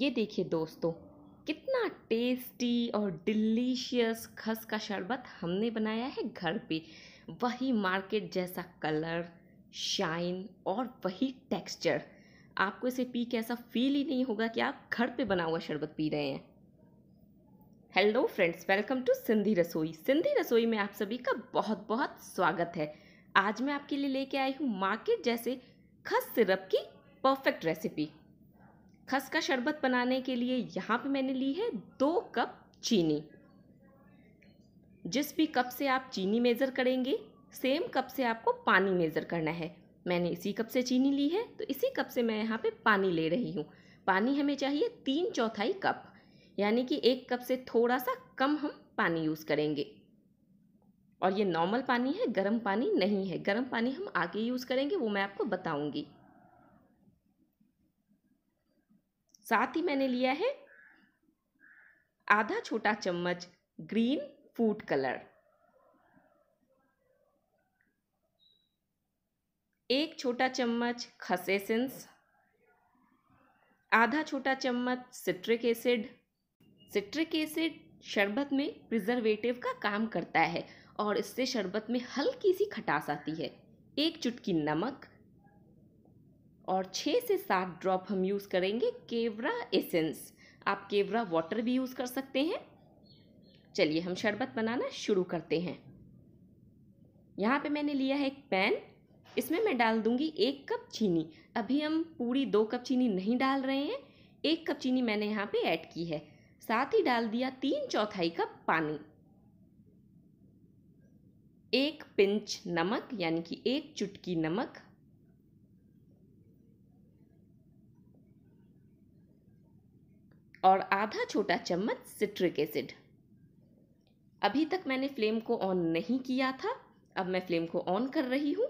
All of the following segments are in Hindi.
ये देखिए दोस्तों कितना टेस्टी और डिलीशियस खस का शरबत हमने बनाया है घर पे वही मार्केट जैसा कलर शाइन और वही टेक्सचर आपको इसे पी के ऐसा फील ही नहीं होगा कि आप घर पे बना हुआ शरबत पी रहे हैं hello friends welcome to Sindhi Rasoi Sindhi रसोई में आप सभी का बहुत बहुत स्वागत है आज मैं आपके लिए लेके आई हूँ मार्केट जैसे खस सिरप की परफेक्ट रेसिपी खस का शरबत बनाने के लिए यहाँ पे मैंने ली है दो कप चीनी जिस भी कप से आप चीनी मेज़र करेंगे सेम कप से आपको पानी मेज़र करना है मैंने इसी कप से चीनी ली है तो इसी कप से मैं यहाँ पे पानी ले रही हूँ पानी हमें चाहिए तीन चौथाई कप यानी कि एक कप से थोड़ा सा कम हम पानी यूज़ करेंगे और ये नॉर्मल पानी है गर्म पानी नहीं है गर्म पानी हम आगे यूज़ करेंगे वो मैं आपको बताऊँगी साथ ही मैंने लिया है आधा छोटा चम्मच ग्रीन फूड कलर एक छोटा चम्मच खसेसेंस आधा छोटा चम्मच सिट्रिक एसिड सिट्रिक एसिड शरबत में प्रिजर्वेटिव का काम करता है और इससे शरबत में हल्की सी खटास आती है एक चुटकी नमक और छः से सात ड्रॉप हम यूज़ करेंगे केवरा एसेंस आप केवरा वाटर भी यूज़ कर सकते हैं चलिए हम शरबत बनाना शुरू करते हैं यहाँ पे मैंने लिया है एक पैन इसमें मैं डाल दूँगी एक कप चीनी अभी हम पूरी दो कप चीनी नहीं डाल रहे हैं एक कप चीनी मैंने यहाँ पे ऐड की है साथ ही डाल दिया तीन चौथाई कप पानी एक पिंच नमक यानी कि एक चुटकी नमक और आधा छोटा चम्मच सिट्रिक एसिड अभी तक मैंने फ्लेम को ऑन नहीं किया था अब मैं फ्लेम को ऑन कर रही हूँ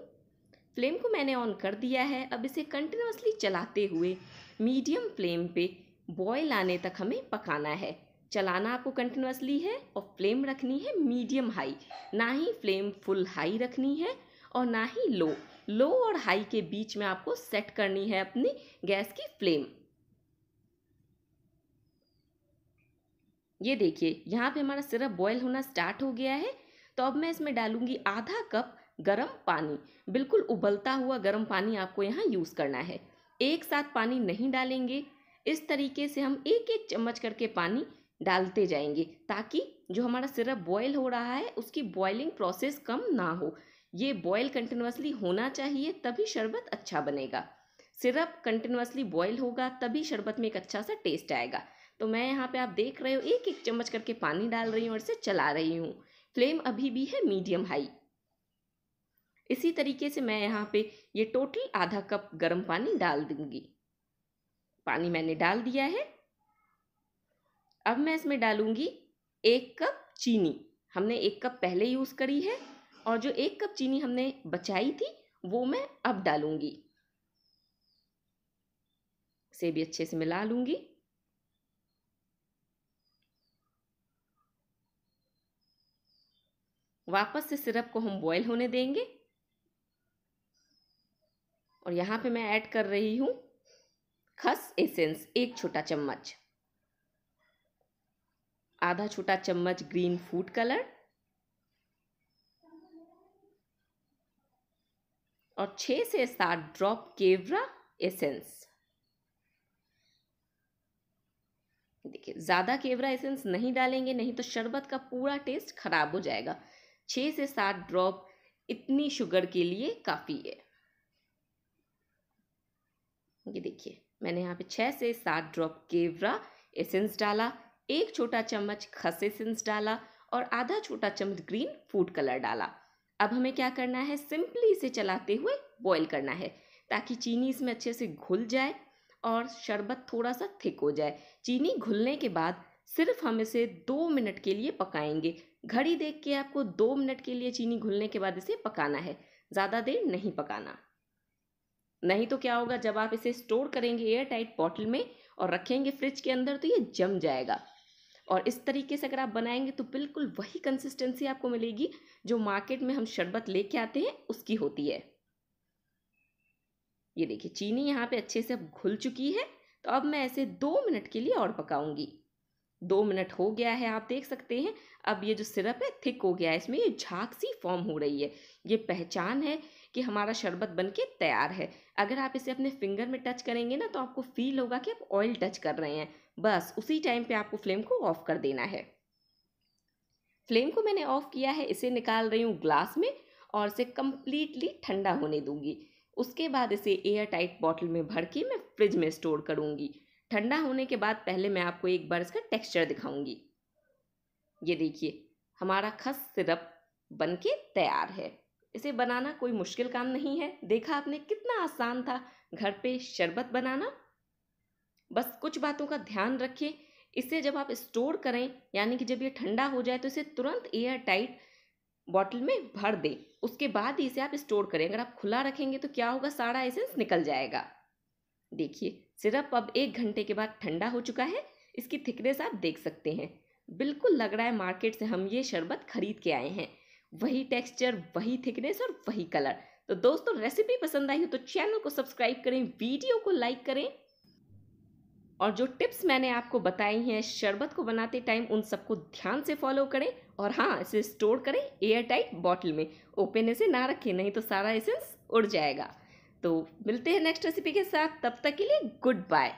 फ्लेम को मैंने ऑन कर दिया है अब इसे कंटिन्यूसली चलाते हुए मीडियम फ्लेम पे बॉयल आने तक हमें पकाना है चलाना आपको कंटिन्यूसली है और फ्लेम रखनी है मीडियम हाई ना ही फ्लेम फुल हाई रखनी है और ना ही लो लो और हाई के बीच में आपको सेट करनी है अपनी गैस की फ्लेम ये देखिए यहाँ पे हमारा सिरप बॉयल होना स्टार्ट हो गया है तो अब मैं इसमें डालूंगी आधा कप गरम पानी बिल्कुल उबलता हुआ गरम पानी आपको यहाँ यूज़ करना है एक साथ पानी नहीं डालेंगे इस तरीके से हम एक एक चम्मच करके पानी डालते जाएंगे ताकि जो हमारा सिरप बॉयल हो रहा है उसकी बॉयलिंग प्रोसेस कम ना हो ये बॉयल कंटिन्यूसली होना चाहिए तभी शरबत अच्छा बनेगा सिरप कंटिन्यूसली बॉयल होगा तभी शरबत में एक अच्छा सा टेस्ट आएगा तो मैं यहाँ पे आप देख रहे हो एक एक चम्मच करके पानी डाल रही हूँ और इसे चला रही हूँ फ्लेम अभी भी है मीडियम हाई इसी तरीके से मैं यहाँ पे ये टोटल आधा कप गर्म पानी डाल दूंगी पानी मैंने डाल दिया है अब मैं इसमें डालूंगी एक कप चीनी हमने एक कप पहले यूज़ करी है और जो एक कप चीनी हमने बचाई थी वो मैं अब डालूंगी से भी अच्छे से मिला लूंगी वापस से सिरप को हम बॉयल होने देंगे और यहाँ पे मैं ऐड कर रही हूँ खस एसेंस एक छोटा चम्मच आधा छोटा चम्मच ग्रीन फूड कलर और छः से सात ड्रॉप केवरा एसेंस देखिए ज़्यादा केवरा एसेंस नहीं डालेंगे नहीं तो शरबत का पूरा टेस्ट ख़राब हो जाएगा छः से सात ड्रॉप इतनी शुगर के लिए काफ़ी है ये देखिए मैंने यहाँ पे छः से सात ड्रॉप केवरा एसेंस डाला एक छोटा चम्मच खस एसेंस डाला और आधा छोटा चम्मच ग्रीन फूड कलर डाला अब हमें क्या करना है सिंपली इसे चलाते हुए बॉईल करना है ताकि चीनी इसमें अच्छे से घुल जाए और शरबत थोड़ा सा थिक हो जाए चीनी घुलने के बाद सिर्फ हम इसे दो मिनट के लिए पकाएंगे घड़ी देख के आपको दो मिनट के लिए चीनी घुलने के बाद इसे पकाना है ज़्यादा देर नहीं पकाना नहीं तो क्या होगा जब आप इसे स्टोर करेंगे एयर टाइट बॉटल में और रखेंगे फ्रिज के अंदर तो ये जम जाएगा और इस तरीके से अगर आप बनाएंगे तो बिल्कुल वही कंसिस्टेंसी आपको मिलेगी जो मार्केट में हम शरबत लेके आते हैं उसकी होती है ये देखिए चीनी यहाँ पे अच्छे से घुल चुकी है तो अब मैं इसे दो मिनट के लिए और पकाऊंगी दो मिनट हो गया है आप देख सकते हैं अब ये जो सिरप है थिक हो गया है इसमें ये झाग सी फॉर्म हो रही है ये पहचान है कि हमारा शरबत बनके तैयार है अगर आप इसे अपने फिंगर में टच करेंगे ना तो आपको फील होगा कि आप ऑयल टच कर रहे हैं बस उसी टाइम पे आपको फ्लेम को ऑफ कर देना है फ्लेम को मैंने ऑफ किया है इसे निकाल रही हूँ ग्लास में और इसे कम्प्लीटली ठंडा होने दूंगी उसके बाद इसे एयर टाइट बॉटल में भर के मैं फ्रिज में स्टोर करूँगी ठंडा होने के बाद पहले मैं आपको एक बार इसका टेक्सचर दिखाऊंगी ये देखिए हमारा खस सिरप बनके तैयार है इसे बनाना कोई मुश्किल काम नहीं है देखा आपने कितना आसान था घर पे शरबत बनाना बस कुछ बातों का ध्यान रखें इसे जब आप स्टोर करें यानी कि जब ये ठंडा हो जाए तो इसे तुरंत एयर टाइट बॉटल में भर दें उसके बाद ही इसे आप स्टोर करें अगर आप खुला रखेंगे तो क्या होगा सारा एसेंस निकल जाएगा देखिए सिरप अब एक घंटे के बाद ठंडा हो चुका है इसकी थिकनेस आप देख सकते हैं बिल्कुल लग रहा है मार्केट से हम ये शरबत खरीद के आए हैं वही टेक्सचर वही थिकनेस और वही कलर तो दोस्तों रेसिपी पसंद आई हो तो चैनल को सब्सक्राइब करें वीडियो को लाइक करें और जो टिप्स मैंने आपको बताई हैं शरबत को बनाते टाइम उन सबको ध्यान से फॉलो करें और हाँ इसे स्टोर करें एयर टाइट बॉटल में ओपन इसे ना रखें नहीं तो सारा एसेंस उड़ जाएगा तो मिलते हैं नेक्स्ट रेसिपी के साथ तब तक के लिए गुड बाय